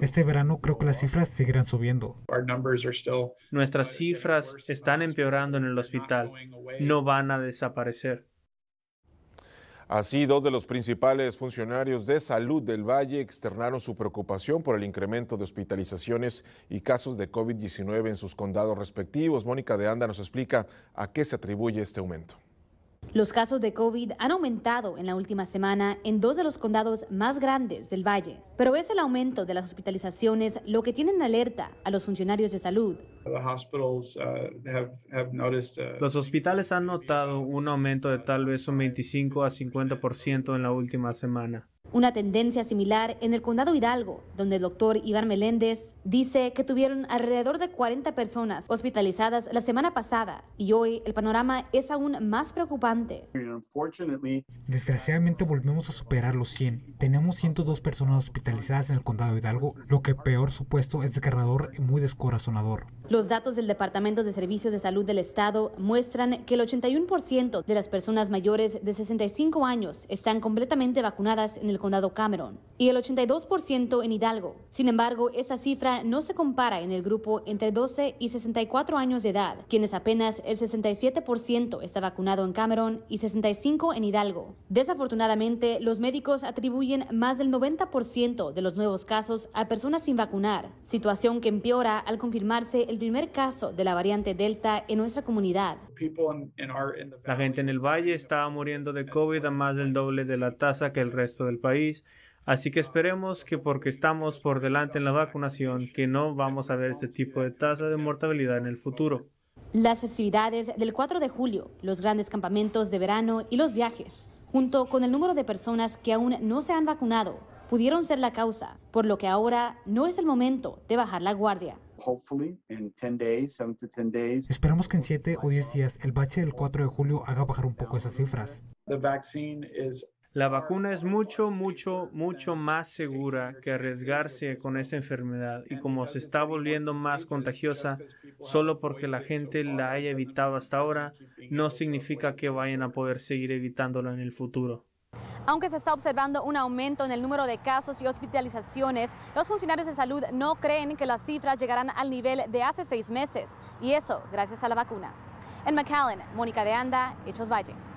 Este verano creo que las cifras seguirán subiendo. Nuestras cifras están empeorando en el hospital. No van a desaparecer. Así, dos de los principales funcionarios de salud del Valle externaron su preocupación por el incremento de hospitalizaciones y casos de COVID-19 en sus condados respectivos. Mónica de Anda nos explica a qué se atribuye este aumento. Los casos de COVID han aumentado en la última semana en dos de los condados más grandes del valle, pero es el aumento de las hospitalizaciones lo que tiene alerta a los funcionarios de salud. Uh, uh, los hospitales han notado un aumento de tal vez un 25 a 50% en la última semana. Una tendencia similar en el condado Hidalgo, donde el doctor Iván Meléndez dice que tuvieron alrededor de 40 personas hospitalizadas la semana pasada y hoy el panorama es aún más preocupante. Desgraciadamente volvemos a superar los 100. Tenemos 102 personas hospitalizadas en el condado Hidalgo, lo que peor supuesto es desgarrador y muy descorazonador. Los datos del Departamento de Servicios de Salud del Estado muestran que el 81% de las personas mayores de 65 años están completamente vacunadas en el condado Cameron y el 82% en Hidalgo. Sin embargo, esa cifra no se compara en el grupo entre 12 y 64 años de edad, quienes apenas el 67% está vacunado en Cameron y 65 en Hidalgo. Desafortunadamente, los médicos atribuyen más del 90% de los nuevos casos a personas sin vacunar, situación que empeora al confirmarse el primer caso de la variante Delta en nuestra comunidad. La gente en el valle estaba muriendo de COVID a más del doble de la tasa que el resto del país. Así que esperemos que porque estamos por delante en la vacunación, que no vamos a ver este tipo de tasa de mortalidad en el futuro. Las festividades del 4 de julio, los grandes campamentos de verano y los viajes, junto con el número de personas que aún no se han vacunado, pudieron ser la causa, por lo que ahora no es el momento de bajar la guardia. Esperamos que en 7 o 10 días el bache del 4 de julio haga bajar un poco esas cifras. La vacuna es mucho, mucho, mucho más segura que arriesgarse con esta enfermedad y como se está volviendo más contagiosa, solo porque la gente la haya evitado hasta ahora, no significa que vayan a poder seguir evitándola en el futuro. Aunque se está observando un aumento en el número de casos y hospitalizaciones, los funcionarios de salud no creen que las cifras llegarán al nivel de hace seis meses, y eso gracias a la vacuna. En McAllen, Mónica de Anda, Hechos Valle.